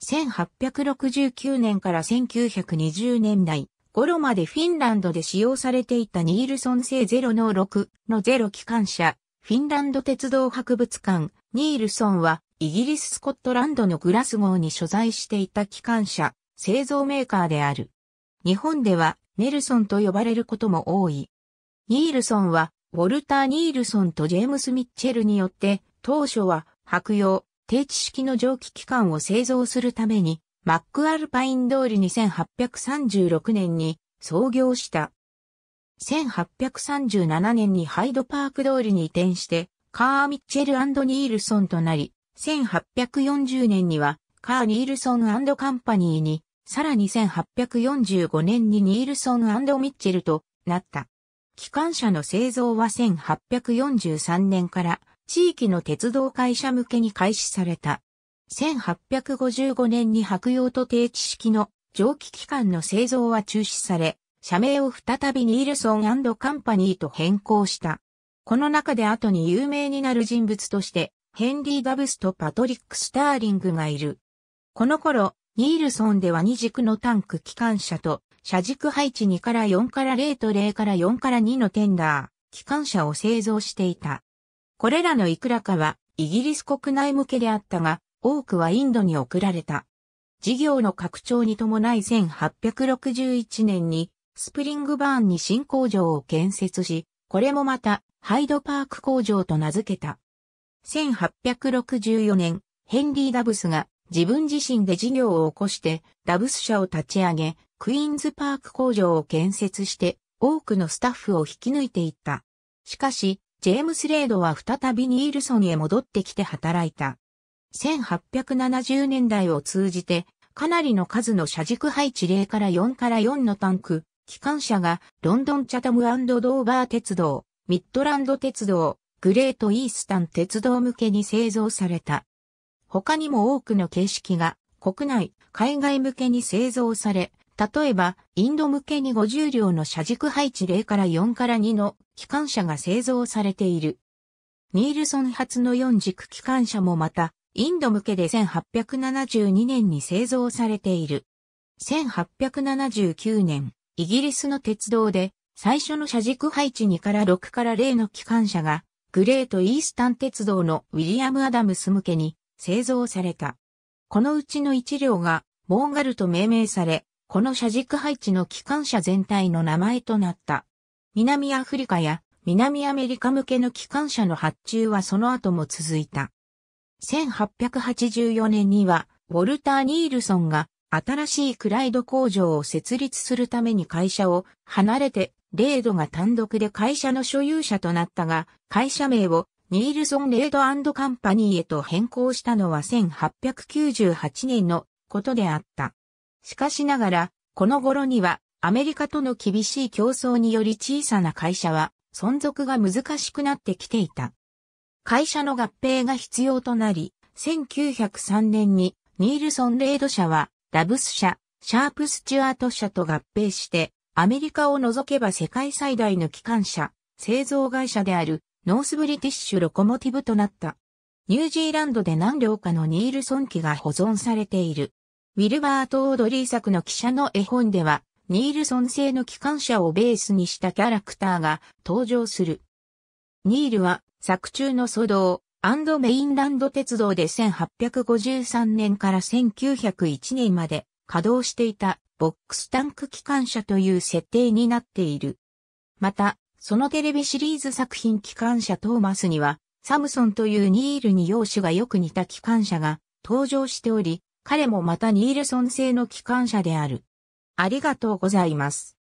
1869年から1920年代頃までフィンランドで使用されていたニールソン製0の6のゼロ機関車、フィンランド鉄道博物館、ニールソンはイギリス・スコットランドのグラスゴーに所在していた機関車、製造メーカーである。日本ではネルソンと呼ばれることも多い。ニールソンは、ウォルター・ニールソンとジェームス・ミッチェルによって、当初は、白用、定置式の蒸気機関を製造するために、マックアルパイン通り2836年に創業した。1837年にハイドパーク通りに移転して、カー・ミッチェルニールソンとなり、1840年にはカー・ニールソンカンパニーに、さらに1845年にニールソンミッチェルとなった。機関車の製造は1843年から地域の鉄道会社向けに開始された。1855年に白用と定置式の蒸気機関の製造は中止され、社名を再びニールソンカンパニーと変更した。この中で後に有名になる人物として、ヘンリー・ダブスとパトリック・スターリングがいる。この頃、ニールソンでは2軸のタンク機関車と、車軸配置2から4から0と0から4から2のテンダー、機関車を製造していた。これらのいくらかはイギリス国内向けであったが、多くはインドに送られた。事業の拡張に伴い1861年にスプリングバーンに新工場を建設し、これもまたハイドパーク工場と名付けた。1864年、ヘンリー・ダブスが自分自身で事業を起こしてダブス社を立ち上げ、クイーンズパーク工場を建設して多くのスタッフを引き抜いていった。しかし、ジェームス・レードは再びニールソンへ戻ってきて働いた。1870年代を通じて、かなりの数の車軸配置0から4から4のタンク、機関車がロンドンチャタムドーバー鉄道、ミッドランド鉄道、グレート・イースタン鉄道向けに製造された。他にも多くの形式が国内、海外向けに製造され、例えば、インド向けに50両の車軸配置0から4から2の機関車が製造されている。ニールソン発の4軸機関車もまた、インド向けで1872年に製造されている。1879年、イギリスの鉄道で、最初の車軸配置2から6から0の機関車が、グレートイースタン鉄道のウィリアム・アダムス向けに製造された。このうちの1両が、モーンガルと命名され、この車軸配置の機関車全体の名前となった。南アフリカや南アメリカ向けの機関車の発注はその後も続いた。1884年には、ウォルター・ニールソンが新しいクライド工場を設立するために会社を離れて、レードが単独で会社の所有者となったが、会社名をニールソン・レードカンパニーへと変更したのは1898年のことであった。しかしながら、この頃にはアメリカとの厳しい競争により小さな会社は存続が難しくなってきていた。会社の合併が必要となり、1903年にニールソン・レード社はラブス社、シャープ・スチュアート社と合併して、アメリカを除けば世界最大の機関車、製造会社であるノースブリティッシュ・ロコモティブとなった。ニュージーランドで何両かのニールソン機が保存されている。ウィルバート・オードリー作の記者の絵本では、ニールソン製の機関車をベースにしたキャラクターが登場する。ニールは作中の騒動メインランド鉄道で1853年から1901年まで稼働していたボックスタンク機関車という設定になっている。また、そのテレビシリーズ作品機関車トーマスには、サムソンというニールに容姿がよく似た機関車が登場しており、彼もまたニールソン製の機関車である。ありがとうございます。